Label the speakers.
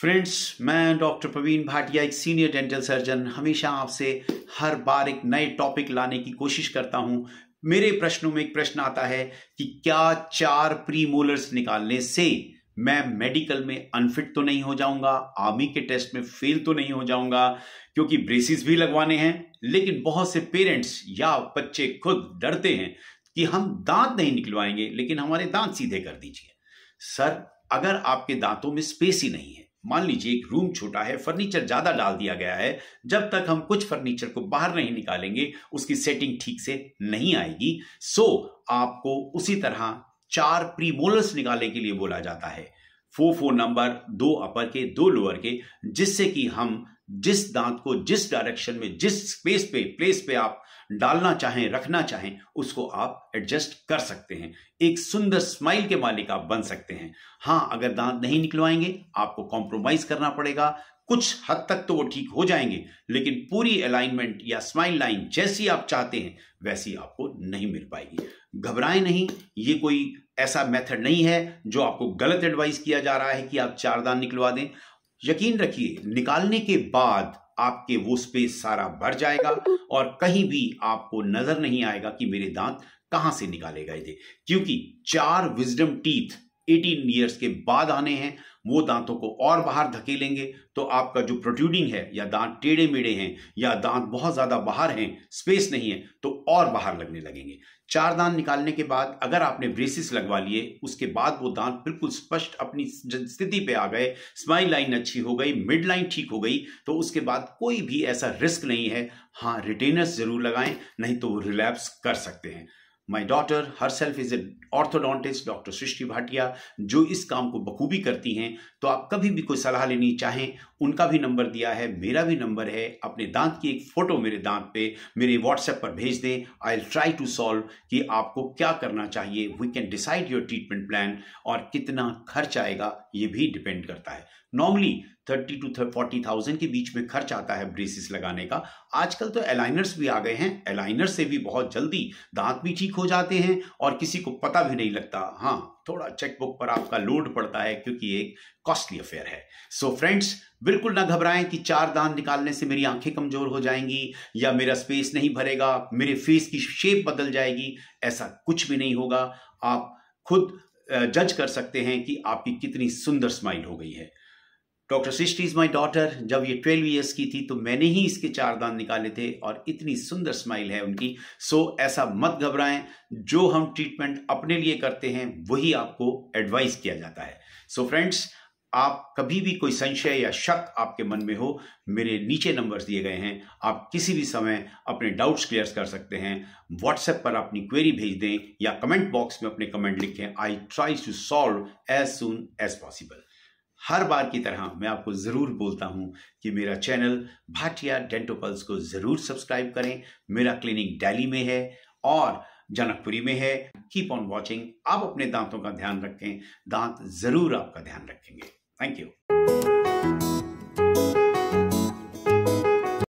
Speaker 1: friends मैं doctor Praveen Bhatia एक senior dental surgeon हमेशा आपसे हर बार एक नए टॉपिक लाने की कोशिश करता हूं मेरे प्रश्नों में एक प्रश्न आता है कि क्या चार प्री मोलर्स निकालने से मैं मेडिकल में अनफिट तो नहीं हो जाऊंगा आर्मी के टेस्ट में फेल तो नहीं हो जाऊंगा क्योंकि ब्रेसिस भी लगवाने हैं लेकिन बहुत से पेरेंट्स या बच्चे खुद डरते हैं कि हम दांत नहीं निकलवाएंगे लेकिन हमारे दांत सीधे कर दीजिए सर अगर आपके दांतों में स्पेस ही नहीं है मान लीजिए एक रूम छोटा है फर्नीचर ज़्यादा डाल दिया गया है जब तक हम कुछ फर्नीचर को बाहर नहीं निकालेंगे उसकी सेटिंग ठीक से नहीं आएगी सो आपको उसी तरह चार प्रीमोलर्स निकालने के लिए बोला जाता है फोर फोर नंबर दो अपर के दो लोअर के जिससे कि हम जिस दांत को जिस डायरेक्शन में जिस स्पेस पे प्लेस पे आप डालना चाहें रखना चाहें उसको आप एडजस्ट कर सकते हैं एक सुंदर स्माइल के मालिक आप बन सकते हैं हाँ अगर दांत नहीं निकलवाएंगे आपको कॉम्प्रोमाइज करना पड़ेगा कुछ हद तक तो वो ठीक हो जाएंगे लेकिन पूरी अलाइनमेंट या स्माइल लाइन जैसी आप चाहते हैं वैसी आपको नहीं मिल पाएगी घबराएं नहीं ये कोई ऐसा मेथड नहीं है जो आपको गलत एडवाइस किया जा रहा है कि आप चार दान निकलवा दें यकीन रखिए निकालने के बाद आपके वो स्पेस सारा भर जाएगा और कहीं भी आपको नजर नहीं आएगा कि मेरे दांत कहां से निकाले गए थे क्योंकि चार विजडम टीथ एटीन ईयर्स के बाद आने हैं वो दांतों को और बाहर धकेलेंगे तो आपका जो प्रोट्यूडिंग है या दांत टेढ़े मेढ़े हैं या दांत बहुत ज़्यादा बाहर हैं स्पेस नहीं है तो और बाहर लगने लगेंगे चार दांत निकालने के बाद अगर आपने ब्रेसिस लगवा लिए उसके बाद वो दांत बिल्कुल स्पष्ट अपनी स्थिति पे आ गए स्माइल लाइन अच्छी हो गई मिड लाइन ठीक हो गई तो उसके बाद कोई भी ऐसा रिस्क नहीं है हाँ रिटेनर्स ज़रूर लगाएं नहीं तो रिलैप्स कर सकते हैं my daughter herself is a orthodontist doctor Srishti Bhatia जो इस काम को बखूबी करती हैं तो आप कभी भी कोई सलाह लेनी चाहें उनका भी नंबर दिया है मेरा भी नंबर है अपने दांत की एक फ़ोटो मेरे दांत पे मेरे व्हाट्सएप पर भेज दें I'll try to solve कि आपको क्या करना चाहिए we can decide your treatment plan और कितना खर्च आएगा ये भी डिपेंड करता है normally thirty to forty thousand के बीच में खर्च आता है ब्रेसिस लगाने का आजकल तो एलाइनर्स भी आ गए हैं एलाइनर से भी बहुत जल्दी दांत भी ठीक हो जाते हैं और किसी को पता भी नहीं लगता हाँ थोड़ा चेकबुक पर आपका लोड पड़ता है क्योंकि एक कॉस्टली अफेयर है सो so फ्रेंड्स बिल्कुल ना घबराएं कि चार दांत निकालने से मेरी आंखें कमजोर हो जाएंगी या मेरा स्पेस नहीं भरेगा मेरे फेस की शेप बदल जाएगी ऐसा कुछ भी नहीं होगा आप खुद जज कर सकते हैं कि आपकी कितनी सुंदर स्माइल हो गई है doctor Srishti is my daughter जब ये ट्वेल्व ईयर्स की थी तो मैंने ही इसके चार दांत निकाले थे और इतनी सुंदर स्माइल है उनकी सो ऐसा मत घबराएं जो हम ट्रीटमेंट अपने लिए करते हैं वही आपको एडवाइस किया जाता है सो so फ्रेंड्स आप कभी भी कोई संशय या शक आपके मन में हो मेरे नीचे नंबर्स दिए गए हैं आप किसी भी समय अपने डाउट्स क्लियर कर सकते हैं व्हाट्सएप पर अपनी क्वेरी भेज दें या कमेंट बॉक्स में अपने कमेंट लिखें I try to solve as soon as possible हर बार की तरह मैं आपको ज़रूर बोलता हूँ कि मेरा चैनल भाटिया डेंटोपल्स को ज़रूर सब्सक्राइब करें मेरा क्लिनिक दिल्ली में है और जनकपुरी में है कीप ऑन वॉचिंग आप अपने दांतों का ध्यान रखें दांत ज़रूर आपका ध्यान रखेंगे थैंक यू